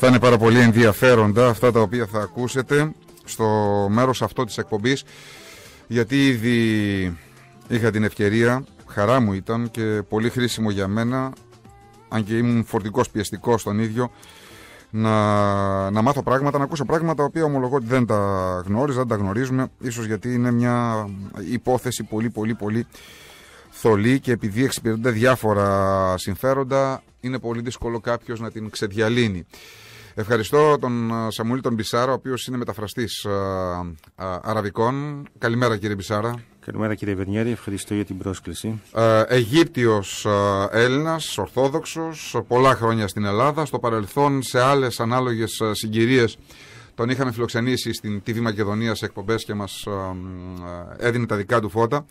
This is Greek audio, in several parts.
Θα είναι πάρα πολύ ενδιαφέροντα αυτά τα οποία θα ακούσετε στο μέρος αυτό της εκπομπής γιατί ήδη είχα την ευκαιρία, χαρά μου ήταν και πολύ χρήσιμο για μένα αν και ήμουν φορτικός πιεστικός τον ίδιο να, να μάθω πράγματα, να ακούσω πράγματα τα οποία ομολογώ ότι δεν τα γνώριζα, δεν τα γνωρίζουμε ίσως γιατί είναι μια υπόθεση πολύ πολύ πολύ θολή και επειδή εξυπηρετούνται διάφορα συμφέροντα είναι πολύ δύσκολο κάποιος να την ξεδιαλύνει. Ευχαριστώ τον ε, Σαμουήλ τον Μπισάρα, ο οποίος είναι μεταφραστής ε, ε, Αραβικών. Καλημέρα κύριε Μπισάρα. Καλημέρα κύριε Βερνιέρη, ευχαριστώ για την πρόσκληση. Αιγύπτιο Αιγύπτιος Έλληνας, Ορθόδοξος, πολλά χρόνια στην Ελλάδα. Στο παρελθόν σε άλλες ανάλογες συγκυρίες τον είχαμε φιλοξενήσει στην TV Μακεδονία σε εκπομπές και μας έδινε τα δικά του φώτα.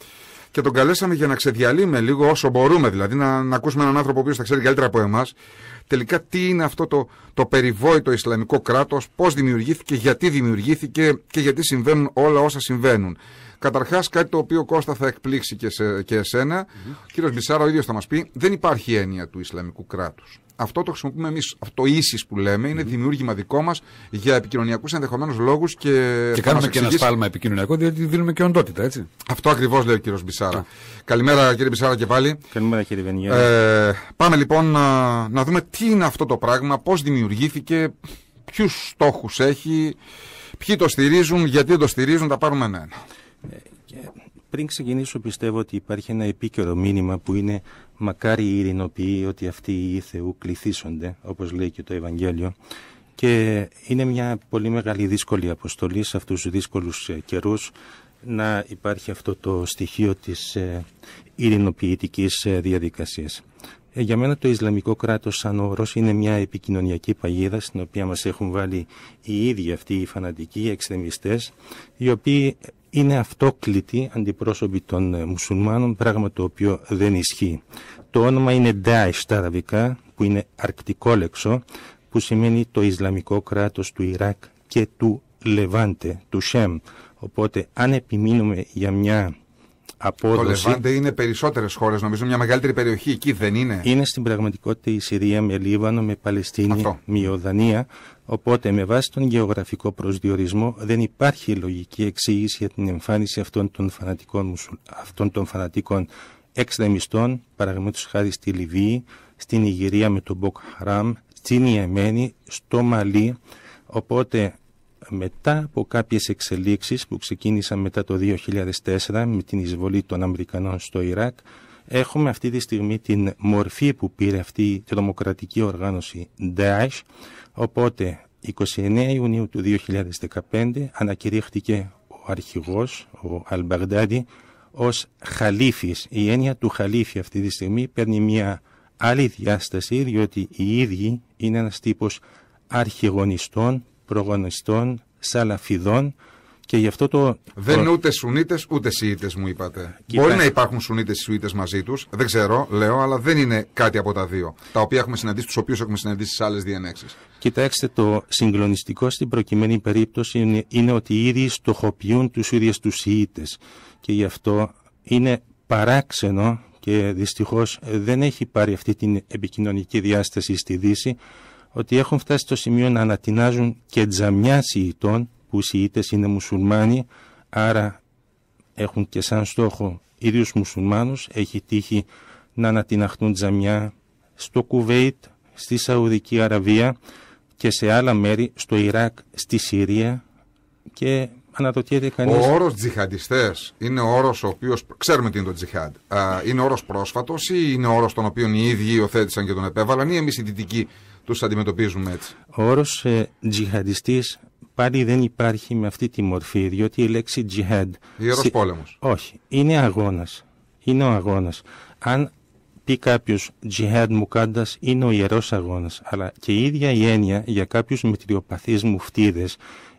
Και τον καλέσαμε για να ξεδιαλύμε λίγο όσο μπορούμε, δηλαδή να, ακούσουμε έναν άνθρωπο που θα ξέρει καλύτερα από εμάς τελικά τι είναι αυτό το, το περιβόητο Ισλαμικό κράτος, πώς δημιουργήθηκε, γιατί δημιουργήθηκε και γιατί συμβαίνουν όλα όσα συμβαίνουν. Καταρχάς, κάτι το οποίο Κώστα θα εκπλήξει και, σε, και εσένα. Ο κύριος Μπισάρα, ο ίδιος θα μας πει, δεν υπάρχει έννοια του Ισλαμικού κράτους. Αυτό το χρησιμοποιούμε εμείς. Αυτό το ίση που λέμε είναι mm-hmm. δημιούργημα δικό μας για επικοινωνιακούς ενδεχομένω λόγους και. Και κάνουμε και ένα σπάλμα επικοινωνιακό, διότι δίνουμε και οντότητα, έτσι. Αυτό ακριβώς λέει ο κύριος Μπισάρα. Καλημέρα, κύριε Μπισάρα, και πάλι. Καλημέρα, κύριε Βενιέρα. Ε, πάμε λοιπόν να, να δούμε τι είναι αυτό το πράγμα, πώς δημιουργήθηκε, ποιους στόχους έχει, ποιοι το στηρίζουν, γιατί το στηρίζουν, τα πάρουμε ένα-ένα. Ε, πριν ξεκινήσω πιστεύω ότι υπάρχει ένα επίκαιρο μήνυμα που είναι μακάρι η ειρηνοποιοί ότι αυτοί οι θεού κληθήσονται, όπως λέει και το Ευαγγέλιο. Και είναι μια πολύ μεγάλη δύσκολη αποστολή σε αυτούς τους δύσκολους ε, καιρούς να υπάρχει αυτό το στοιχείο της ε, ειρηνοποιητικής διαδικασίας. Ε, για μένα το Ισλαμικό κράτος σαν όρος είναι μια επικοινωνιακή παγίδα στην οποία μας έχουν βάλει οι ίδιοι αυτοί οι φανατικοί, οι οι οποίοι είναι αυτόκλητοι αντιπρόσωποι των ε, μουσουλμάνων, πράγμα το οποίο δεν ισχύει. Το όνομα είναι Daesh στα αραβικά, που είναι αρκτικό λέξο, που σημαίνει το Ισλαμικό κράτος του Ιράκ και του Λεβάντε, του Σέμ. Οπότε αν επιμείνουμε για μια απόδοση. Το Λεβάντε είναι περισσότερες χώρες, νομίζω μια μεγαλύτερη περιοχή εκεί, δεν είναι. Είναι στην πραγματικότητα η Συρία με Λίβανο, με Παλαιστίνη, με Ιορδανία. Οπότε με βάση τον γεωγραφικό προσδιορισμό δεν υπάρχει λογική εξήγηση για την εμφάνιση αυτών των φανατικών, αυτών των φανατικών εξτρεμιστών, παραδείγματος χάρη στη Λιβύη, στην Ιγυρία με τον Μποκ Χαράμ, στην Ιεμένη, στο Μαλί. Οπότε μετά από κάποιες εξελίξεις που ξεκίνησαν μετά το 2004 με την εισβολή των Αμερικανών στο Ιράκ, έχουμε αυτή τη στιγμή την μορφή που πήρε αυτή η τρομοκρατική οργάνωση Daesh, οπότε 29 Ιουνίου του 2015 ανακηρύχθηκε ο αρχηγός, ο Αλμπαγδάντη, ως χαλίφης. Η έννοια του χαλίφη αυτή τη στιγμή παίρνει μια άλλη διάσταση, διότι οι ίδιοι είναι ένας τύπος αρχηγονιστών προγωνιστών, σαλαφιδών και γι' αυτό το. Δεν είναι ούτε Σουνίτες ούτε Σιήτες, μου είπατε. Μπορεί να υπάρχουν Σουνίτες ή Σιήτες μαζί τους, δεν ξέρω, λέω, αλλά δεν είναι κάτι από τα δύο. Τα οποία έχουμε συναντήσει, τους οποίους έχουμε συναντήσει σε άλλες διενέξεις. Κοιτάξτε, το συγκλονιστικό στην προκειμένη περίπτωση είναι, είναι ότι ίδιοι στοχοποιούν τους ίδιους τους Σιήτες. Και γι' αυτό είναι παράξενο και δυστυχώς δεν έχει πάρει αυτή την επικοινωνική διάσταση στη Δύση ότι έχουν φτάσει στο σημείο να ανατινάζουν και τζαμιά Σιητών, που οι Σιήτες είναι μουσουλμάνοι, άρα έχουν και σαν στόχο ίδιους μουσουλμάνους, έχει τύχει να ανατιναχτούν τζαμιά στο Κουβέιτ, στη Σαουδική Αραβία και σε άλλα μέρη, στο Ιράκ, στη Συρία και ο όρος τζιχαντιστές είναι ο όρος ο οποίος. ξέρουμε τι είναι το τζιχάντ. Είναι όρος πρόσφατος ή είναι όρος τον οποίο οι ίδιοι υιοθέτησαν και τον επέβαλαν, ή εμείς οι δυτικοί τους αντιμετωπίζουμε έτσι. Ο όρος ε, τζιχαντιστής πάλι δεν υπάρχει με αυτή τη μορφή, διότι η λέξη τζιχάντ. Ιερό σε... πόλεμος. Όχι, είναι αγώνας. Είναι ο ορο ε τζιχαντιστη παλι δεν υπαρχει με αυτη της μορφη διοτι η λεξη τζιχαντ ιερο σι πολεμο οχι ειναι αγωνα ειναι ο αγωνα Αν πει κάποιο Τζιχάντ κάντα είναι ο ιερό αγώνα, αλλά και η ίδια η έννοια για κάποιου μετριοπαθεί μουφτίδε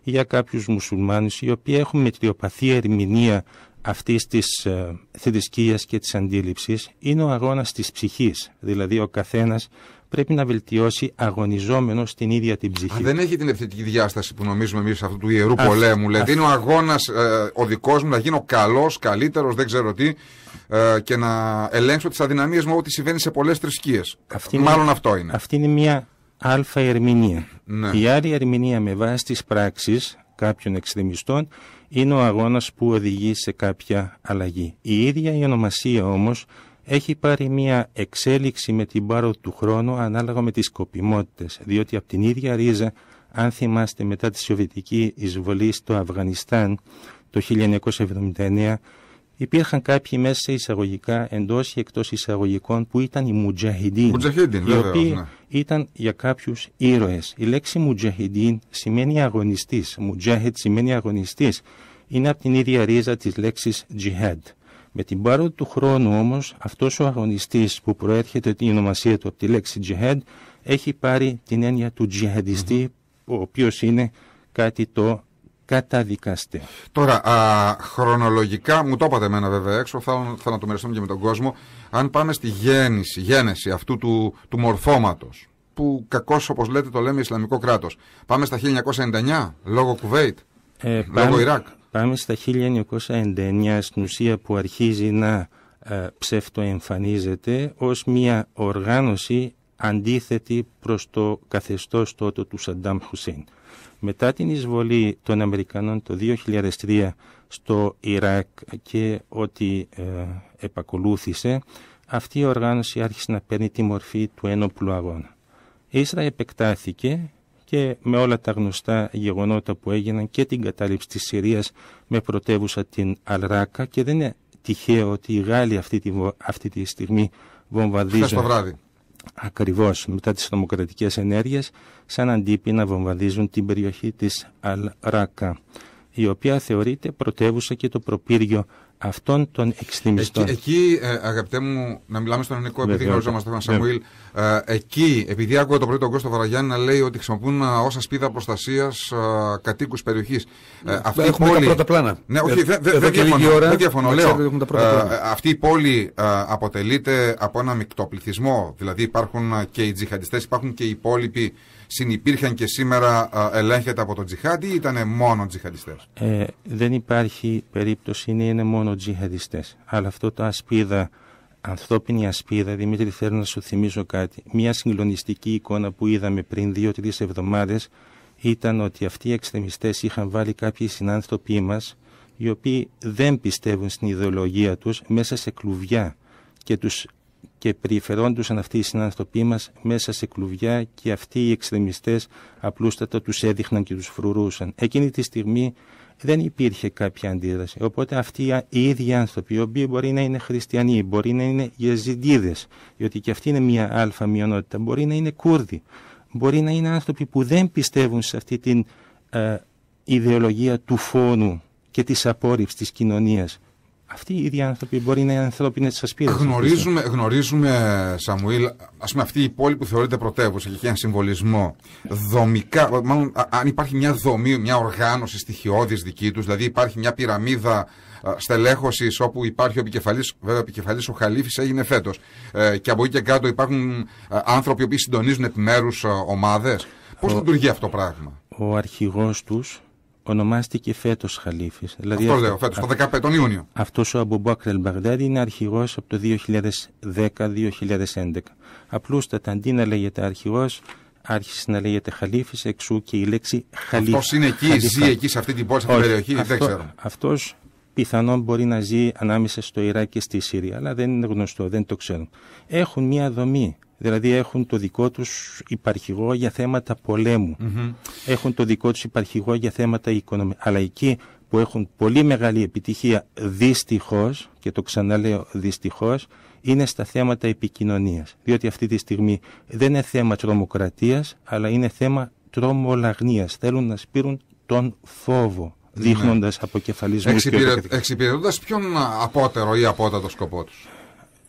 για κάποιους μουσουλμάνους οι οποίοι έχουν μετριοπαθή ερμηνεία αυτής της ε, θρησκείας και της αντίληψης είναι ο αγώνας της ψυχής. Δηλαδή ο καθένας πρέπει να βελτιώσει αγωνιζόμενο την ίδια την ψυχή. Α, δεν έχει την ευθετική διάσταση που νομίζουμε εμείς αυτού του ιερού πολέμου. Δηλαδή είναι ο αγώνας ε, ο δικός μου να γίνω καλός, καλύτερος, δεν ξέρω τι ε, και να ελέγξω τις αδυναμίες μου ό,τι συμβαίνει σε πολλές θρησκείες. Μάλλον είναι, αυτό είναι. Αυτή είναι μια Αλφα ερμηνεία. Ναι. Η άλλη ερμηνεία με βάση τις πράξεις κάποιων εξτρεμιστών είναι ο αγώνας που οδηγεί σε κάποια αλλαγή. Η ίδια η ονομασία όμως έχει πάρει μια εξέλιξη με την πάρο του χρόνου ανάλογα με τις σκοπιμότητες, διότι από την ίδια ρίζα, αν θυμάστε μετά τη Σοβιετική εισβολή στο Αφγανιστάν το 1979, Υπήρχαν κάποιοι μέσα εισαγωγικά, εντός ή εκτός εισαγωγικών, που ήταν οι Μουτζαχιντίν. Μουτζαχιντίν, οι βέβαια, οποίοι ναι. ήταν για κάποιους ήρωες. Η λέξη Μουτζαχιντίν μουτζαχιντιν οι οποιοι ηταν Μουτζάχιντ σημαίνει αγωνιστής. Είναι από την ίδια ρίζα της λέξης Jihad. Με την πάροδο του χρόνου όμως, αυτός ο αγωνιστής που προέρχεται την ονομασία του από τη λέξη Jihad έχει πάρει την έννοια του τζιχαντιστη ο οποίος είναι κάτι το καταδικαστεί. Τώρα, α, χρονολογικά, μου το είπατε εμένα βέβαια έξω, θα, θα να το μοιραστούμε και με τον κόσμο. Αν πάμε στη γέννηση, γένεση αυτού του, του μορφώματος, που κακώς όπως λέτε το λέμε Ισλαμικό κράτος, πάμε στα 1999, λόγω Κουβέιτ, ε, λόγω Ιράκ. Πάμε στα 1999, στην ουσία που αρχίζει να ε, ψευτοεμφανίζεται ως μια οργάνωση αντίθετη προς το καθεστώς τότε του Σαντάμ Χουσέν μετά την εισβολή των Αμερικανών το 2003 στο Ιράκ και ότι ε, επακολούθησε, αυτή η οργάνωση άρχισε να παίρνει τη μορφή του ένοπλου αγώνα. Ύστερα επεκτάθηκε και με όλα τα γνωστά γεγονότα που έγιναν και την κατάληψη της Συρίας με πρωτεύουσα την Αλράκα και δεν είναι τυχαίο ότι οι Γάλλοι αυτή τη, αυτή τη στιγμή βομβαδίζουν. το βράδυ ακριβώς μετά τις νομοκρατικές ενέργειες σαν αντίπεινα να βομβαδίζουν την περιοχή της Αλ-Ράκα, η οποία θεωρείται πρωτεύουσα και το προπύργιο αυτών των εξτιμιστών. Εκεί, ε, αγαπητέ μου, να μιλάμε στον ελληνικό, επειδή γνωριζόμαστε τον ναι. Σαμουήλ, ε, εκεί, επειδή άκουγα το πρωί τον Κώστο Βαραγιάννη να λέει ότι χρησιμοποιούν ε, όσα σπίδα προστασίας κατοίκους περιοχής. Αυτή η πόλη... τα πρώτα πλάνα. Ναι, δεν διαφωνώ. αυτή η πόλη αποτελείται από ένα μεικτό πληθυσμό. Δηλαδή υπάρχουν και οι τζιχαντιστές, υπάρχουν και οι υπόλοιποι συνυπήρχαν και σήμερα ελέγχεται από τον τζιχάτη ή ήταν μόνο τζιχαντιστές. Ε, δεν υπάρχει περίπτωση να είναι μόνο τζιχαντιστές. Αλλά αυτό το ασπίδα, ανθρώπινη ασπίδα, Δημήτρη, θέλω να σου θυμίσω κάτι. Μια συγκλονιστική εικόνα που είδαμε πριν δύο-τρει εβδομάδες ήταν ότι αυτοί οι εξτρεμιστές είχαν βάλει κάποιοι συνάνθρωποι μας οι οποίοι δεν πιστεύουν στην ιδεολογία τους μέσα σε κλουβιά και τους και περιφερόντουσαν αυτοί οι συνανθρωποί μας μέσα σε κλουβιά και αυτοί οι εξτρεμιστές απλούστατα τους έδειχναν και τους φρουρούσαν. Εκείνη τη στιγμή δεν υπήρχε κάποια αντίδραση. Οπότε αυτοί οι ίδιοι άνθρωποι, οι οποίοι μπορεί να είναι χριστιανοί, μπορεί να είναι γεζιντίδες, διότι και αυτή είναι μια αλφα μειονότητα, μπορεί να είναι Κούρδοι, μπορεί να είναι άνθρωποι που δεν πιστεύουν σε αυτή την ε, ιδεολογία του φόνου και της απόρριψης της κοινωνίας αυτοί οι ίδιοι άνθρωποι μπορεί να είναι ανθρώπινε ασπίδε. Γνωρίζουμε, γνωρίζουμε, Σαμουήλ, ας πούμε, αυτή η πόλη που θεωρείται πρωτεύουσα και έχει έναν συμβολισμό. Δομικά, μάλλον, αν υπάρχει μια δομή, μια οργάνωση στοιχειώδης δική τους, δηλαδή υπάρχει μια πυραμίδα στελέχωσης όπου υπάρχει ο επικεφαλής, βέβαια ο επικεφαλής ο Χαλίφης έγινε φέτος. Ε, και από εκεί και κάτω υπάρχουν ε, άνθρωποι που συντονίζουν επιμέρους ε, ομάδες. Πώς λειτουργεί αυτό το πράγμα. Ο αρχηγός τους ονομάστηκε φέτος χαλίφης. Δηλαδή αυτός, λέω, φέτος, το 15 Ιούνιο. Αυτός ο Αμπομπάκρ Αλμπαγδάδη είναι αρχηγός από το 2010-2011. Απλούστατα αντί να λέγεται αρχηγός, άρχισε να λέγεται χαλίφης, εξού και η λέξη χαλίφη. Αυτός είναι εκεί, ζει εκεί σε αυτή την πόλη, σε την περιοχή, αυτό, δεν ξέρω. Αυτός πιθανόν μπορεί να ζει ανάμεσα στο Ιράκ και στη Συρία, αλλά δεν είναι γνωστό, δεν το ξέρουν. Έχουν μια δομή Δηλαδή έχουν το δικό τους υπαρχηγό για θέματα Έχουν το δικό τους υπαρχηγό για θέματα οικονομικά. Αλλά εκεί που έχουν πολύ μεγάλη επιτυχία δυστυχώς, και το ξαναλέω δυστυχώς, είναι στα θέματα επικοινωνίας. Διότι αυτή τη στιγμή δεν είναι θέμα τρομοκρατίας, αλλά είναι θέμα τρομολαγνίας. Θέλουν να σπείρουν τον φόβο δείχνοντα ναι. αποκεφαλισμούς. Εξυπηρετώντας ποιον απότερο ή απότατο σκοπό τους.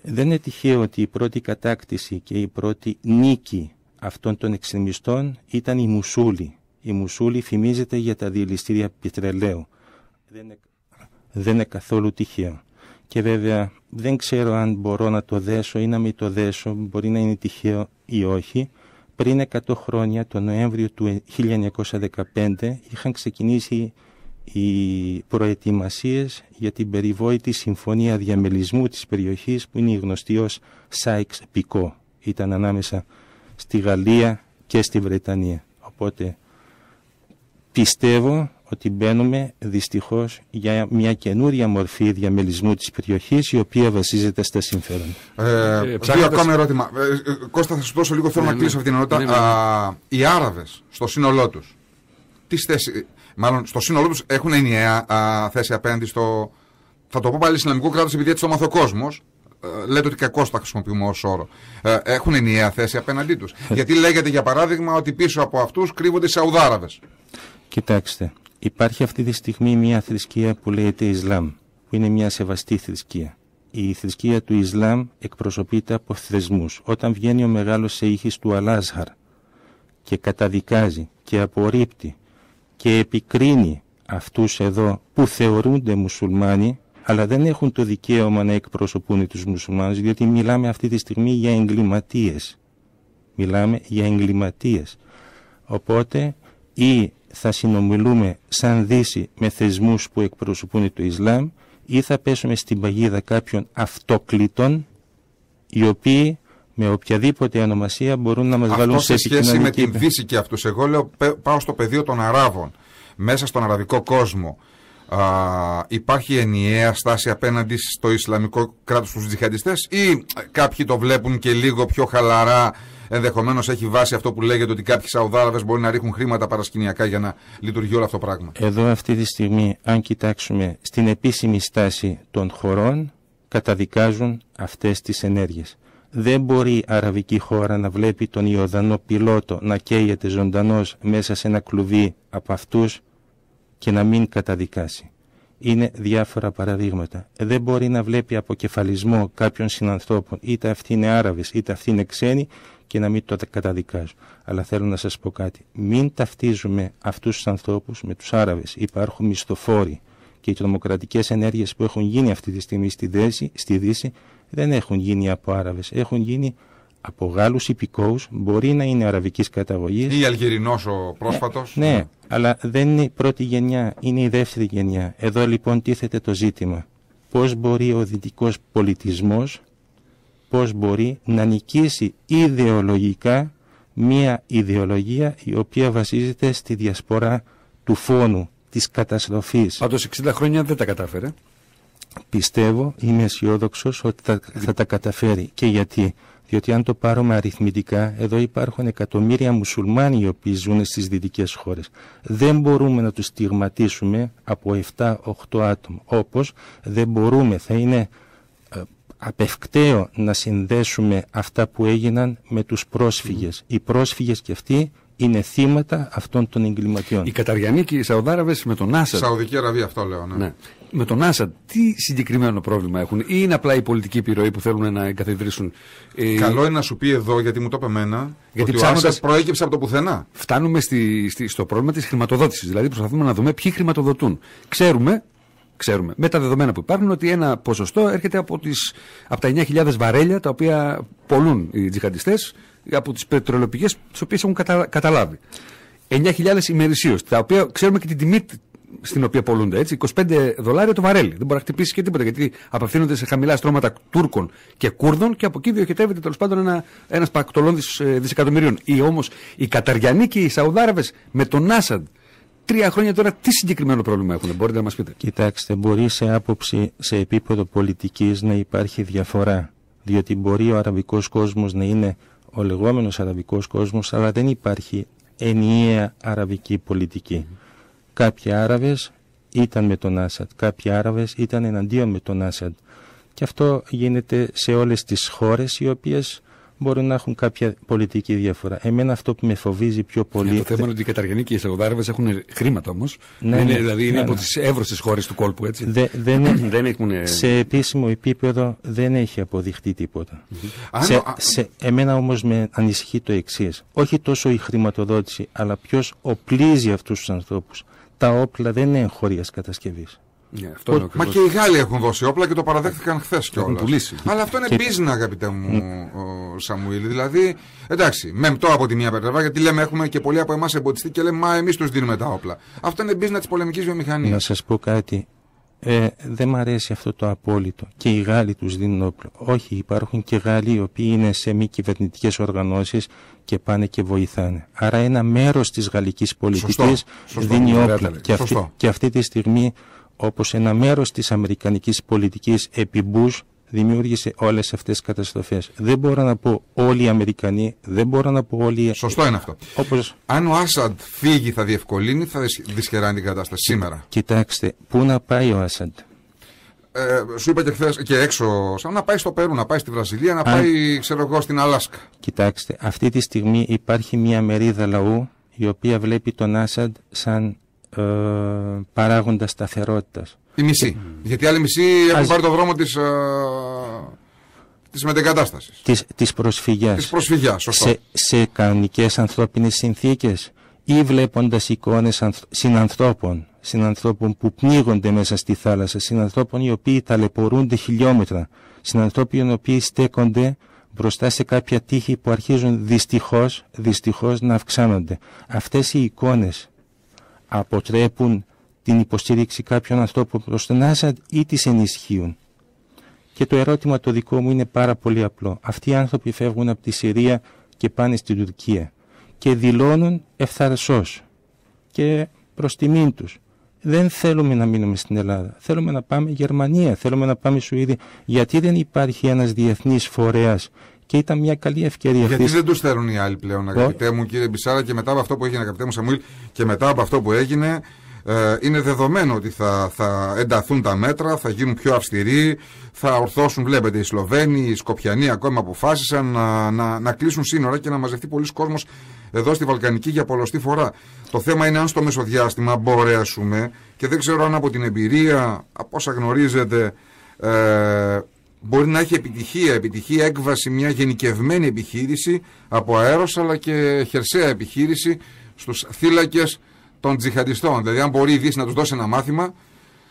Δεν είναι τυχαίο ότι η πρώτη κατάκτηση και η πρώτη νίκη αυτών των εξτρεμιστών ήταν η Μουσούλη. Η Μουσούλη φημίζεται για τα διελιστήρια πετρελαίου. Δεν είναι, δεν είναι καθόλου τυχαίο. Και βέβαια δεν ξέρω αν μπορώ να το δέσω ή να μην το δέσω, μπορεί να είναι τυχαίο ή όχι. Πριν 100 χρόνια, τον Νοέμβριο του 1915, είχαν ξεκινήσει οι προετοιμασίες για την περιβόητη συμφωνία διαμελισμού της περιοχής που είναι γνωστή ως Σάιξ Πικό. Ήταν ανάμεσα στη Γαλλία και στη Βρετανία. Οπότε πιστεύω ότι μπαίνουμε δυστυχώς για μια καινούρια μορφή διαμελισμού της περιοχής η οποία βασίζεται στα συμφέροντα. Ε, ε δύο ακόμα ερώτημα. Ε, Κώστα θα σου δώσω λίγο, ναι, θέλω να ναι. κλείσω αυτήν την ερώτηση. Ναι, οι Άραβες στο σύνολό τους, τι θέση, Μάλλον στο σύνολό τους έχουν ενιαία α, θέση απέναντι στο. Θα το πω πάλι Ισλαμικό κράτος επειδή έτσι το μάθω κόσμος. Ε, λέτε ότι κακώς τα χρησιμοποιούμε ως όρο. Ε, έχουν ενιαία θέση απέναντί τους. Ε. Γιατί λέγεται για παράδειγμα ότι πίσω από αυτούς κρύβονται οι Σαουδάραβες. Κοιτάξτε, υπάρχει αυτή τη στιγμή μια θρησκεία που λέγεται Ισλάμ, που είναι μια σεβαστή θρησκεία. Η θρησκεία του Ισλάμ εκπροσωπείται από θεσμούς. Όταν βγαίνει ο μεγάλος Σεήχη του Αλάζχαρ και καταδικάζει και απορρίπτει και επικρίνει αυτούς εδώ που θεωρούνται μουσουλμάνοι αλλά δεν έχουν το δικαίωμα να εκπροσωπούν τους μουσουλμάνους διότι μιλάμε αυτή τη στιγμή για εγκληματίες. Μιλάμε για εγκληματίες. Οπότε ή θα συνομιλούμε σαν Δύση με θεσμούς που εκπροσωπούν το Ισλάμ ή θα πέσουμε στην παγίδα κάποιων αυτοκλήτων οι οποίοι με οποιαδήποτε ονομασία μπορούν να μας βάλουν σε επικοινωνική... σε σχέση με την Δύση και αυτούς. Εγώ λέω πάω στο πεδίο των Αράβων, μέσα στον αραβικό κόσμο. Α, υπάρχει ενιαία στάση απέναντι στο Ισλαμικό κράτος στους τζιχαντιστές ή κάποιοι το βλέπουν και λίγο πιο χαλαρά Ενδεχομένως έχει βάσει αυτό που λέγεται ότι κάποιοι Σαουδάραβες μπορεί να ρίχνουν χρήματα παρασκηνιακά για να λειτουργεί όλο αυτό το πράγμα. Εδώ, αυτή τη στιγμή, αν κοιτάξουμε στην επίσημη στάση των χωρών, καταδικάζουν αυτές τις ενέργειες. Δεν μπορεί η αραβική χώρα να βλέπει τον Ιωδανό πιλότο να καίγεται ζωντανός μέσα σε ένα κλουβί από αυτούς και να μην καταδικάσει. Είναι διάφορα παραδείγματα. Δεν μπορεί να βλέπει αποκεφαλισμό κάποιων συνανθρώπων, είτε αυτοί είναι Άραβες, είτε αυτοί είναι ξένοι, και να μην το καταδικάζουν. Αλλά θέλω να σας πω κάτι. Μην ταυτίζουμε αυτούς τους ανθρώπους με τους άραβες, Υπάρχουν μισθοφόροι και οι τρομοκρατικές ενέργειες που έχουν γίνει αυτή τη στιγμή στη, Δύση, στη Δύση δεν έχουν γίνει από Άραβες. Έχουν γίνει από Γάλλους υπηκόους, μπορεί να είναι αραβικής καταγωγής. ή Αλγερινός ο πρόσφατος. Ναι, ναι, αλλά δεν είναι η πρώτη γενιά, είναι η δεύτερη γενιά. Εδώ λοιπόν τίθεται το ζήτημα. Πώς μπορεί ο δυτικός πολιτισμός, πώς μπορεί να νικήσει ιδεολογικά μία ιδεολογία η οποία βασίζεται στη διασπορά του φόνου, της καταστροφής. Πάντως 60 χρόνια δεν τα κατάφερε. Πιστεύω, είμαι αισιόδοξος ότι θα, τα καταφέρει. Και γιατί. Διότι αν το πάρουμε αριθμητικά, εδώ υπάρχουν εκατομμύρια μουσουλμάνοι οι οποίοι ζουν στις δυτικές χώρες. Δεν μπορούμε να τους στιγματίσουμε από 7-8 άτομα. Όπως δεν μπορούμε, θα είναι ε, απευκταίο να συνδέσουμε αυτά που έγιναν με τους πρόσφυγες. Οι πρόσφυγες και αυτοί είναι θύματα αυτών των εγκληματιών. Οι Καταριανοί και οι Σαουδάραβες με τον Άσαντ. Σαουδική Αραβία, αυτό λέω. Ναι. ναι. Με τον Άσαντ, τι συγκεκριμένο πρόβλημα έχουν, ή είναι απλά η πολιτική επιρροή που θέλουν να εγκαθιδρύσουν. Ε, Καλό είναι να σου πει εδώ, γιατί μου το είπε εμένα, γιατί ότι ψάχνοντας... ο προέκυψε από το πουθενά. Φτάνουμε στη, στη, στο πρόβλημα της χρηματοδότησης. Δηλαδή, προσπαθούμε να δούμε ποιοι χρηματοδοτούν. Ξέρουμε ξέρουμε. Με τα δεδομένα που υπάρχουν ότι ένα ποσοστό έρχεται από, τις, από τα 9.000 βαρέλια τα οποία πολλούν οι τζιχαντιστές από τις πετρελοπηγέ, τις οποίες έχουν καταλάβει. 9.000 ημερησίως, τα οποία ξέρουμε και την τιμή στην οποία πολλούνται. Έτσι, 25 δολάρια το βαρέλι. Δεν μπορεί να χτυπήσει και τίποτα γιατί απευθύνονται σε χαμηλά στρώματα Τούρκων και Κούρδων και από εκεί διοχετεύεται τέλος πάντων ένα ένας πακτολόν ε, δισεκατομμυρίων. Ή όμως οι Καταριανοί και οι Σαουδάραβες με τον Άσαντ τρία χρόνια τώρα τι συγκεκριμένο πρόβλημα έχουν, μπορείτε να μας πείτε. Κοιτάξτε, μπορεί σε άποψη, σε επίπεδο πολιτικής να υπάρχει διαφορά. Διότι μπορεί ο αραβικός κόσμος να είναι ο λεγόμενος αραβικός κόσμος, αλλά δεν υπάρχει ενιαία αραβική πολιτική. Κάποιοι Άραβες ήταν με τον Άσαντ, κάποιοι Άραβες ήταν εναντίον με τον Άσαντ. Και αυτό γίνεται σε όλες τις χώρες οι οποίες μπορεί να έχουν κάποια πολιτική διαφορά. Εμένα αυτό που με φοβίζει πιο ναι, πολύ. το θέμα είναι ότι οι Καταργενοί και οι Σαουδάραβε έχουν χρήματα όμως. Ναι, ναι, δηλαδή είναι ναι, από ναι. τις εύρωστε χώρε του κόλπου, έτσι. Δε, δεν, δεν έχουν... Σε επίσημο επίπεδο δεν έχει αποδειχτεί τίποτα. Mm-hmm. Σε, σε, εμένα όμως με ανησυχεί το εξής. Όχι τόσο η χρηματοδότηση, αλλά ποιος οπλίζει αυτούς τους ανθρώπους. Τα όπλα δεν είναι εγχώριας κατασκευής. Ναι, αυτό Μα και οι Γάλλοι έχουν δώσει όπλα και το παραδέχτηκαν χθες κιόλα. Αλλά αυτό είναι και... αγαπητέ μου ναι. ο Σαμουήλ. Δηλαδή, εντάξει, μεμπτό από τη μία πλευρά, γιατί λέμε έχουμε και πολλοί από εμάς εμποτιστεί και λέμε Μα εμείς τους δίνουμε τα όπλα. Αυτό είναι business της πολεμικής βιομηχανίας. Να σας πω κάτι. Ε, δεν μ' αρέσει αυτό το απόλυτο. Και οι Γάλλοι τους δίνουν όπλα. Όχι, υπάρχουν και Γάλλοι οι οποίοι είναι σε μη κυβερνητικές οργανώσεις και πάνε και βοηθάνε. Άρα ένα μέρος της γαλλικής πολιτική δίνει όπλα. Και αυτή, και αυτή τη στιγμή όπως ένα μέρος της αμερικανικής πολιτικής επί δημιούργησε όλες αυτές τις καταστροφές. Δεν μπορώ να πω όλοι οι Αμερικανοί, δεν μπορώ να πω όλοι... Σωστό είναι αυτό. Όπως... Αν ο Άσαντ φύγει θα διευκολύνει, θα δυσχεράνει την κατάσταση σήμερα. Κοιτάξτε, πού να πάει ο Άσαντ. Ε, σου είπα και χθες και έξω, σαν να πάει στο Περού, να πάει στη Βραζιλία, να πάει ξέρω εγώ στην Αλάσκα. Κοιτάξτε, αυτή τη στιγμή υπάρχει μια μερίδα λαού η οποία βλέπει τον Άσαντ σαν ε, παράγοντας σταθερότητας. Η μισή. Γιατί άλλη μισή έχουν πάρει το δρόμο της. Ε, της μετεγκατάστασης. Της, της προσφυγιάς. Της Σε, σε κανονικές ανθρώπινες συνθήκες ή βλέποντας εικόνες συνανθρώπων, συνανθρώπων που πνίγονται μέσα στη θάλασσα, συνανθρώπων οι οποίοι ταλαιπωρούνται χιλιόμετρα, συνανθρώπων οι οποίοι στέκονται μπροστά σε κάποια τείχη που αρχίζουν δυστυχώς, δυστυχώς να αυξάνονται. Αυτές οι εικόνες αποτρέπουν την υποστήριξη κάποιων ανθρώπων προς τον Άσαντ ή τις ενισχύουν. Και το ερώτημα το δικό μου είναι πάρα πολύ απλό. Αυτοί οι άνθρωποι φεύγουν από τη Συρία και πάνε στην Τουρκία και δηλώνουν ευθαρσός και προς τιμήν τους. Δεν θέλουμε να μείνουμε στην Ελλάδα. Θέλουμε να πάμε Γερμανία, θέλουμε να πάμε Σουηδία. Γιατί δεν υπάρχει ένας διεθνής φορέας και ήταν μια καλή ευκαιρία Γιατί δεν του θέλουν οι άλλοι πλέον, αγαπητέ μου, κύριε Μπισάρα, και μετά από αυτό που έγινε, αγαπητέ μου Σαμουήλ, και μετά από αυτό που έγινε, ε, είναι δεδομένο ότι θα, θα ενταθούν τα μέτρα, θα γίνουν πιο αυστηροί, θα ορθώσουν. Βλέπετε, οι Σλοβαίνοι, οι Σκοπιανοί ακόμα αποφάσισαν να, να, να κλείσουν σύνορα και να μαζευτεί πολλοί κόσμος εδώ στη Βαλκανική για πολλωστή φορά. Το θέμα είναι αν στο μεσοδιάστημα μπορέσουμε και δεν ξέρω αν από την εμπειρία, από όσα γνωρίζετε, ε, μπορεί να έχει επιτυχία, επιτυχία έκβαση μια γενικευμένη επιχείρηση από αέρος αλλά και χερσαία επιχείρηση στους θύλακες των τζιχαντιστών. Δηλαδή αν μπορεί η Δύση να τους δώσει ένα μάθημα,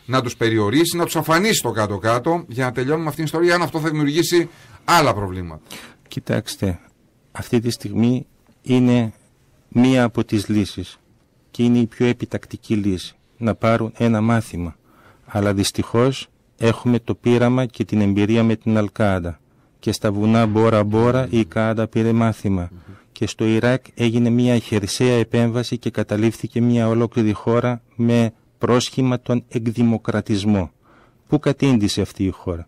να τους περιορίσει, να τους αφανίσει το κάτω-κάτω για να τελειώνουμε αυτήν την ιστορία αν αυτό θα δημιουργήσει άλλα προβλήματα. Κοιτάξτε, αυτή τη στιγμή είναι μία από τις λύσεις και είναι η πιο επιτακτική λύση να πάρουν ένα μάθημα. Αλλά δυστυχώς Έχουμε το πείραμα και την εμπειρία με την Αλκάδα. Και στα βουνά Μπόρα Μπόρα η Κάδα πήρε μάθημα. Και στο Ιράκ έγινε μια χερσαία επέμβαση και καταλήφθηκε μια ολόκληρη χώρα με πρόσχημα τον εκδημοκρατισμό. Πού κατήντησε αυτή η χώρα.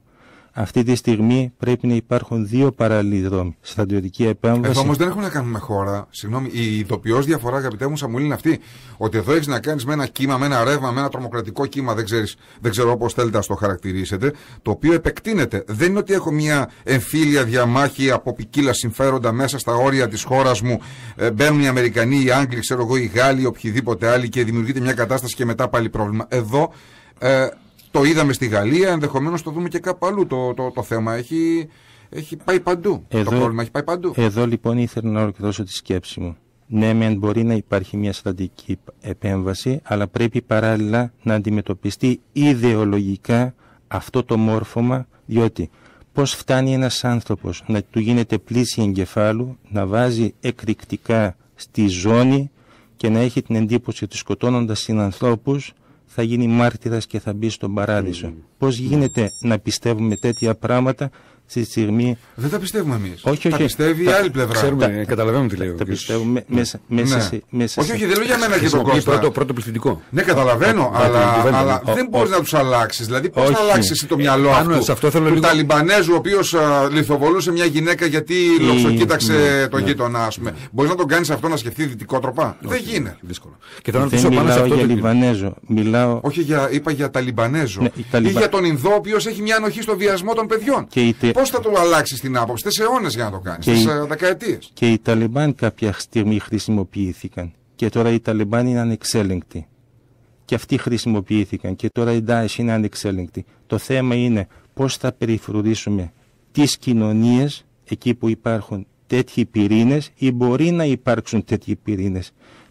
Αυτή τη στιγμή πρέπει να υπάρχουν δύο παράλληλοι δρόμοι. Στρατιωτική επέμβαση. Εδώ όμως δεν έχουμε να κάνουμε χώρα. Συγγνώμη, η ειδοποιώ διαφορά, αγαπητέ μου Σαμουλή, είναι αυτή. Ότι εδώ έχεις να κάνεις με ένα κύμα, με ένα ρεύμα, με ένα τρομοκρατικό κύμα, δεν, ξέρεις, δεν ξέρω πώ θέλετε να το χαρακτηρίσετε, το οποίο επεκτείνεται. Δεν είναι ότι έχω μια εμφύλια διαμάχη από ποικίλα συμφέροντα μέσα στα όρια της χώρας μου. Ε, μπαίνουν οι Αμερικανοί, οι Άγγλοι, ξέρω εγώ, οι Γάλλοι, οποιοδήποτε άλλοι και δημιουργείται μια κατάσταση και μετά πάλι πρόβλημα. Εδώ ε, το είδαμε στη Γαλλία, ενδεχομένως το δούμε και κάπου αλλού. Το, το, το θέμα έχει, έχει πάει παντού. Εδώ, το πρόβλημα έχει πάει παντού. Εδώ λοιπόν ήθελα να ολοκληρώσω τη σκέψη μου. Ναι, μεν μπορεί να υπάρχει μια στρατηγική επέμβαση, αλλά πρέπει παράλληλα να αντιμετωπιστεί ιδεολογικά αυτό το μόρφωμα, διότι πώς φτάνει ένας άνθρωπος να του γίνεται πλήση εγκεφάλου, να βάζει εκρηκτικά στη ζώνη και να έχει την εντύπωση ότι σκοτώνοντας συνανθρώπους, θα γίνει μάρτυρας και θα μπει στον παράδεισο. Mm. Πώς γίνεται να πιστεύουμε τέτοια πράγματα στη στιγμή. Δεν τα πιστεύουμε εμείς. Όχι, όχι. Τα πιστεύει τα... η άλλη πλευρά. Ξέρουμε, τα... καταλαβαίνουμε τι λέει. Τα πιστεύουμε ναι. μέσα, μέσα, ναι. σε, μέσα Όχι, όχι, δεν λέω για μένα και τον κόσμο. Πρώτο, πρώτο πληθυντικό. Ναι, καταλαβαίνω, αλλά, αλλά δεν μπορείς να τους αλλάξεις. Δηλαδή, πώς να αλλάξει το μυαλό αυτού του Ταλιμπανέζου, ο οποίος ε, λιθοβολούσε μια γυναίκα γιατί λοξοκοίταξε ναι, τον ναι. γείτονα, ας πούμε. Μπορείς να τον κάνεις αυτό να σκεφτεί δυτικό τροπά. Δεν γίνεται. Δύσκολο. Και τώρα δεν μιλάω για Λιβανέζο. Μιλάω... Όχι, για, είπα για Ταλιμπανέζο. Ή για τον Ινδό, ο οποίος έχει μια ανοχή στο βιασμό των παιδιών. Και η, Πώ θα το αλλάξεις την άποψη, Τε αιώνες για να το κάνεις, Τε δεκαετίες. Και οι Ταλιμπάν κάποια στιγμή χρησιμοποιήθηκαν. Και τώρα οι Ταλιμπάν είναι ανεξέλεγκτοι. Και αυτοί χρησιμοποιήθηκαν. Και τώρα οι Ντάεσ είναι ανεξέλεγκτοι. Το θέμα είναι πώς θα περιφρουρήσουμε τις κοινωνίες εκεί που υπάρχουν τέτοιοι πυρήνες ή μπορεί να υπάρξουν τέτοιοι πυρήνες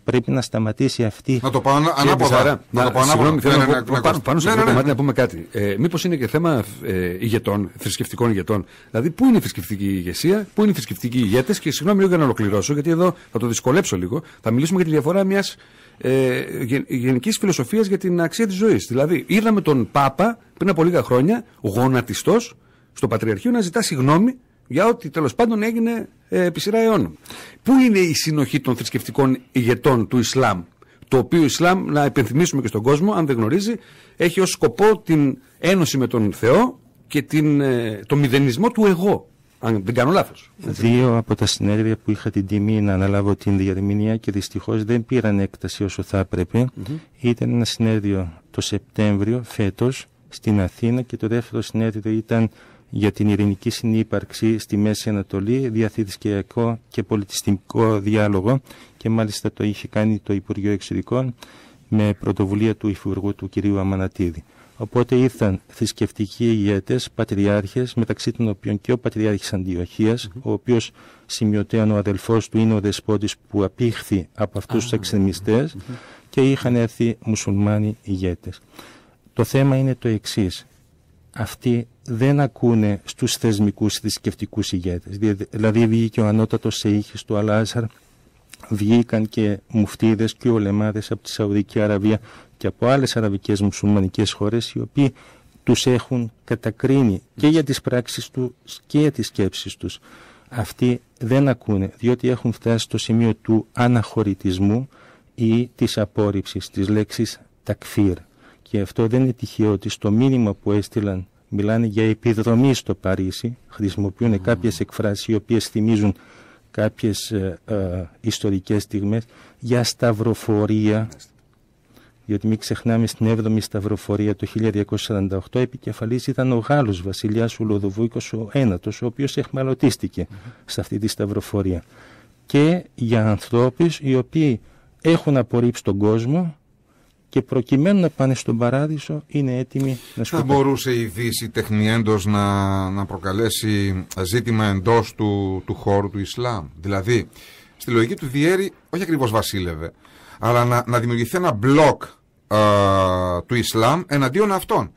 πρέπει να σταματήσει αυτή. Να το πάω ανάποδα. Να το να ανάποδα. Ναι, ναι, ναι, πάνω σε αυτό το κομμάτι να πούμε κάτι. Ε, Μήπως είναι και θέμα ε, ηγετών, θρησκευτικών ηγετών. Δηλαδή, πού είναι η θρησκευτική ηγεσία, πού είναι οι θρησκευτικοί ηγέτες και συγγνώμη για να ολοκληρώσω, γιατί εδώ θα το δυσκολέψω λίγο. Θα μιλήσουμε για τη διαφορά μιας ε, γενικής φιλοσοφίας για την αξία της ζωής. Δηλαδή, είδαμε τον Πάπα πριν από λίγα χρόνια γονατιστός στο Πατριαρχείο να ζητά συγγνώμη για ό,τι τέλος πάντων έγινε ε, επί σειρά αιώνων. Πού είναι η συνοχή των θρησκευτικών ηγετών του Ισλάμ, το οποίο Ισλάμ, να υπενθυμίσουμε και στον κόσμο, αν δεν γνωρίζει, έχει ως σκοπό την ένωση με τον Θεό και την, ε, το μηδενισμό του εγώ. Αν δεν κάνω λάθος. Δύο από τα συνέδρια που είχα την τιμή να αναλάβω την διαρμηνία και δυστυχώς δεν πήραν έκταση όσο θα επρεπε ήταν ένα συνέδριο το Σεπτέμβριο φέτος στην Αθήνα και το δεύτερο συνέδριο ήταν για την ειρηνική συνύπαρξη στη Μέση Ανατολή, διαθρησκειακό και πολιτιστικό διάλογο και μάλιστα το είχε κάνει το Υπουργείο Εξωτερικών με πρωτοβουλία του Υφυπουργού του κυρίου Αμανατίδη. Οπότε ήρθαν θρησκευτικοί ηγέτες, πατριάρχες, μεταξύ των οποίων και ο Πατριάρχης Αντιοχίας, ο οποίος σημειωτέων ο αδελφός του είναι ο δεσπότης που απήχθη από αυτούς ah, τους εξτρεμιστέ και είχαν έρθει μουσουλμάνοι ηγέτες. Το θέμα είναι το εξής. Αυτοί δεν ακούνε στους θεσμικούς θρησκευτικούς ηγέτες. Δηλαδή βγήκε ο ανώτατος Σεήχης του Αλάζαρ, βγήκαν και μουφτίδες και ολεμάδες από τη Σαουδική Αραβία και από άλλες αραβικές μουσουλμανικές χώρες οι οποίοι τους έχουν κατακρίνει και για τις πράξεις τους και για τις σκέψεις τους. Αυτοί δεν ακούνε διότι έχουν φτάσει στο σημείο του αναχωρητισμού ή της απόρριψης της λέξης τακφύρ. Και αυτό δεν είναι τυχαίο ότι στο μήνυμα που έστειλαν μιλάνε για επιδρομή στο Παρίσι, χρησιμοποιούν mm. κάποιες εκφράσεις οι οποίες θυμίζουν κάποιες ε, ε, ιστορικές στιγμές, για σταυροφορία, γιατί μην ξεχνάμε στην 7η Σταυροφορία το 1248 επικεφαλής ήταν ο Γάλλος βασιλιάς Λοδοβούικος ο ένατος, ο οποίος εχμαλωτίστηκε mm σε αυτή τη Σταυροφορία. Και για ανθρώπους οι οποίοι έχουν απορρίψει τον κόσμο και προκειμένου να πάνε στον παράδεισο είναι έτοιμοι να σκοτώσουν. Θα μπορούσε η Δύση τεχνιέντος να, να προκαλέσει ζήτημα εντός του, του χώρου του Ισλάμ. Δηλαδή, στη λογική του Διέρη όχι ακριβώς βασίλευε, αλλά να, να δημιουργηθεί ένα μπλοκ ε, του Ισλάμ εναντίον αυτών.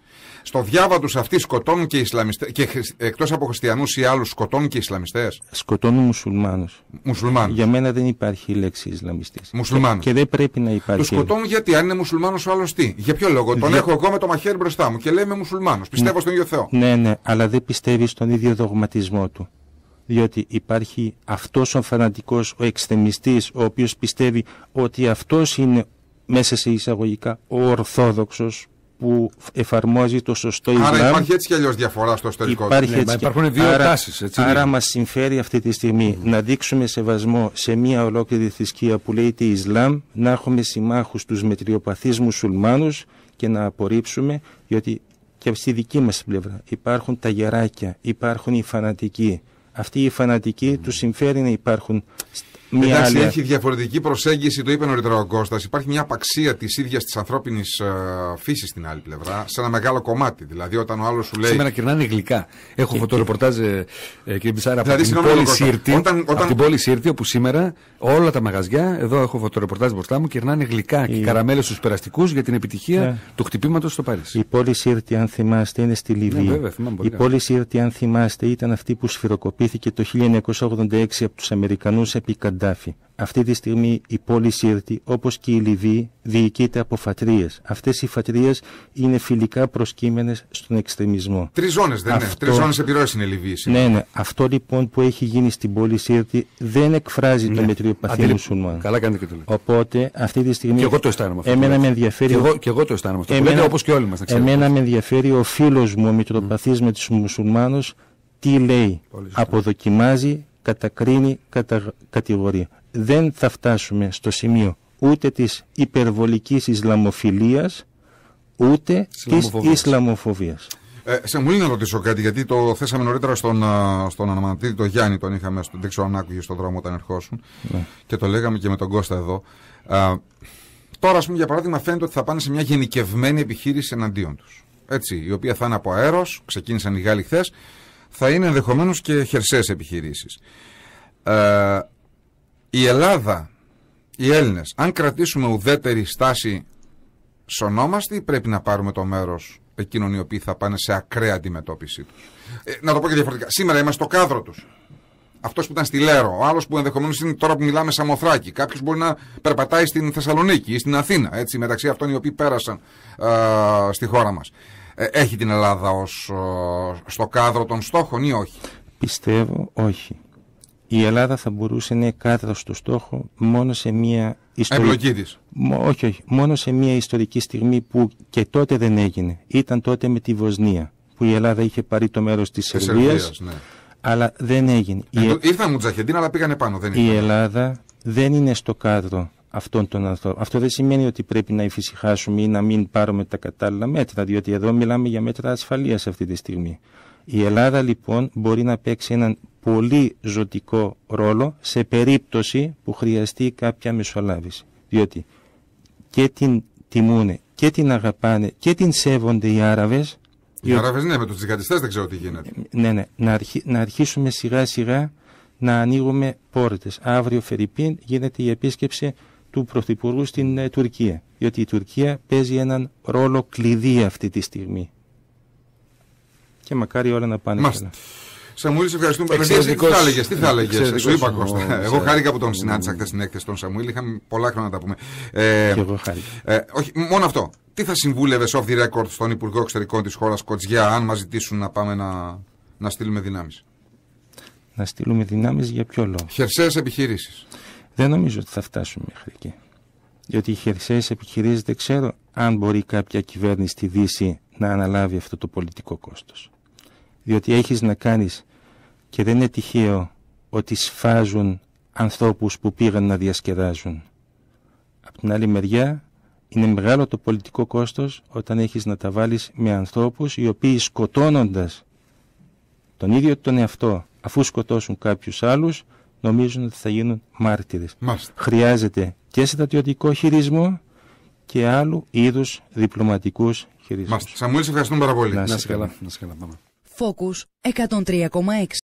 Στο διάβα τους αυτοί σκοτώνουν και Ισλαμιστές. Και εκτός από χριστιανούς ή άλλους, σκοτώνουν και Ισλαμιστές. Σκοτώνουν μουσουλμάνους. Μουσουλμάνους. Για μένα δεν υπάρχει η λέξη Ισλαμιστής. υπαρχει η λεξη ισλαμιστη Και, δεν πρέπει να υπάρχει. Τους σκοτώνουν γιατί, αν είναι μουσουλμάνος ο άλλος τι. Για ποιο λόγο. Τον έχω εγώ με το μαχαίρι μπροστά μου και λέει είμαι μουσουλμάνος. Ναι. Πιστεύω στον ίδιο Θεό. Ναι, ναι, αλλά δεν πιστεύει στον ίδιο δογματισμό του διότι υπάρχει αυτός ο φανατικός ο εξτεμιστή, ο οποίος πιστεύει ότι αυτός είναι μέσα σε εισαγωγικά ο Ορθόδοξος που εφαρμόζει το σωστό Άρα Ισλάμ. Άρα υπάρχει έτσι κι αλλιώς διαφορά στο εσωτερικό ναι, Υπάρχουν δύο Άρα, τάσεις, έτσι. Άρα μας συμφέρει αυτή τη στιγμή να δείξουμε σεβασμό σε μια ολόκληρη θρησκεία που λέει λέγεται Ισλάμ, να έχουμε συμμάχους τους μετριοπαθείς μουσουλμάνους και να απορρίψουμε, διότι και στη δική μας πλευρά υπάρχουν τα γεράκια, υπάρχουν οι φανατικοί. Αυτοί οι φανατικοί mm. τους συμφέρει να υπάρχουν μια Εντάξει, άλλη... έχει διαφορετική προσέγγιση, το είπε νωρίτερα ο Κώστας. Υπάρχει μια απαξία της ίδιας της ανθρώπινης ε, φύσης στην άλλη πλευρά, σε ένα μεγάλο κομμάτι. Δηλαδή, όταν ο άλλος σου λέει. Σήμερα κερνάνε γλυκά. Έχω ε, φωτορεπορτάζ, ε, ε, κύριε Μπισάρα, δηλαδή, από, δηλαδή, την πόλη Σύρτη, από την πόλη Σύρτη, όπου σήμερα όλα τα μαγαζιά, εδώ έχω φωτορεπορτάζ μπροστά μου, κερνάνε γλυκά και καραμέλες στους περαστικούς για την επιτυχία ναι. του χτυπήματος στο Παρίσι. Η πόλη Σύρτη, αν θυμάστε, είναι στη Λιβύη. Ναι, η πόλη Σύρτη, αν θυμάστε, ήταν αυτή που σφυροκοπήθηκε το 1986 από τους Αμερικανούς επί αυτή τη στιγμή η πόλη Σύρτη, όπως και η Λιβύη, διοικείται από φατρίες. Αυτές οι φατρίες είναι φιλικά προσκύμενες στον εξτρεμισμό. Τρεις ζώνες δεν είναι, τρεις ζώνες επιρροές είναι η Λιβύη. Ναι, ναι. Αυτό λοιπόν που έχει γίνει στην πόλη Σύρτη δεν εκφράζει το ναι. μετριοπαθή Αντιλή... μουσουλμάν. Καλά κάνετε και το λέτε. Οπότε αυτή τη στιγμή... Και εγώ το αισθάνομαι αυτό. Εμένα με ενδιαφέρει... Και εγώ, και εγώ το αισθάνομαι αυτό. Εμένα... όπως και όλοι μας. Εμένα με ενδιαφέρει ο φίλος μου, ο μητροπαθής με τους μουσουλμάνους, τι λέει, αποδοκιμάζει κατακρίνει, κατηγορία Δεν θα φτάσουμε στο σημείο ούτε της υπερβολικής Ισλαμοφιλίας, ούτε της Ισλαμοφοβίας. Ε, μου να ρωτήσω κάτι, γιατί το θέσαμε νωρίτερα στον, στον τον Γιάννη, τον είχαμε, στον, δεν ανάγκη στον δρόμο όταν ερχόσουν ναι. και το λέγαμε και με τον Κώστα εδώ. τώρα, ας πούμε, για παράδειγμα, φαίνεται ότι θα πάνε σε μια γενικευμένη επιχείρηση εναντίον τους Έτσι, η οποία θα είναι από αέρος ξεκίνησαν οι Γάλλοι χθες θα είναι ενδεχομένως και χερσαίες επιχειρήσεις. Ε, η Ελλάδα, οι Έλληνες, αν κρατήσουμε ουδέτερη στάση σωνόμαστε ή πρέπει να πάρουμε το μέρος εκείνων οι οποίοι θα πάνε σε ακραία αντιμετώπιση τους. Ε, να το πω και διαφορετικά. Σήμερα είμαστε στο κάδρο τους. Αυτός που ήταν στη Λέρο, ο άλλος που ενδεχομένως είναι τώρα που μιλάμε Σαμοθράκη. Κάποιος μπορεί να περπατάει στην Θεσσαλονίκη ή στην Αθήνα, έτσι, μεταξύ αυτών οι οποίοι πέρασαν α, ε, στη χώρα μας. Ε, έχει την Ελλάδα ως, στο κάδρο των στόχων ή όχι. Πιστεύω όχι. Η Ελλάδα θα μπορούσε να είναι κάδρος του στόχο μόνο σε μια ιστορική. στιγμή. Όχι, όχι. Μόνο σε μια ιστορική στιγμή που και τότε δεν έγινε. Ήταν τότε με τη Βοσνία. Που η Ελλάδα είχε πάρει το μέρος της Σερβία. Ναι. Αλλά δεν έγινε. Ε, η... Ήρθαν αλλά πήγανε πάνω. Δεν η Ελλάδα δεν είναι στο κάδρο αυτόν τον ανθρώπων. Αυτό δεν σημαίνει ότι πρέπει να υφησυχάσουμε ή να μην πάρουμε τα κατάλληλα μέτρα, διότι εδώ μιλάμε για μέτρα ασφαλείας αυτή τη στιγμή. Η Ελλάδα λοιπόν μπορεί να παίξει έναν πολύ ζωτικό ρόλο σε περίπτωση που χρειαστεί κάποια μεσολάβηση. Διότι και την τιμούνε και την αγαπάνε και την σέβονται οι Άραβες. Οι διότι... Άραβες ναι, με τους τζιχαντιστές δεν ξέρω τι γίνεται. Ναι, ναι, να, να αρχίσουμε σιγά σιγά να ανοίγουμε πόρτες. Αύριο Φερρυπίν γίνεται η επίσκεψη του Πρωθυπουργού στην ε, Τουρκία. Διότι η Τουρκία παίζει έναν ρόλο κλειδί αυτή τη στιγμή. Και μακάρι όλα να πάνε καλά. Σαμουήλ, σε ευχαριστούμε. Εξαιρετικός... Τι θα έλεγες, τι θα έλεγε. Σου είπα Κώστα. Εγώ χάρηκα που τον συνάντησα χθες στην έκθεση των Σαμουήλ. Είχαμε πολλά χρόνια να τα πούμε. Ε, και εγώ χάρηκα. Ε, όχι, μόνο αυτό. Τι θα συμβούλευες off the record στον Υπουργό Εξωτερικών της χώρας Κοτζιά, αν μας ζητήσουν να πάμε να, να στείλουμε δυνάμεις. Να στείλουμε δυνάμεις για ποιο λόγο. Χερσαίες επιχειρήσεις. Δεν νομίζω ότι θα φτάσουμε μέχρι εκεί. Διότι οι χερσαίες επιχειρήσεις δεν ξέρω αν μπορεί κάποια κυβέρνηση στη Δύση να αναλάβει αυτό το πολιτικό κόστος. Διότι έχεις να κάνεις και δεν είναι τυχαίο ότι σφάζουν ανθρώπους που πήγαν να διασκεδάζουν. Απ' την άλλη μεριά είναι μεγάλο το πολιτικό κόστος όταν έχεις να τα βάλεις με ανθρώπους οι οποίοι σκοτώνοντας τον ίδιο τον εαυτό αφού σκοτώσουν κάποιους άλλους νομίζουν ότι θα γίνουν μάρτυρες. Χρειάζεται και στρατιωτικό χειρισμό και άλλου είδους διπλωματικούς χειρισμούς. Μάλιστα. Σαμουήλ, σε ευχαριστούμε πάρα πολύ. Να είσαι καλά. καλά. 103,6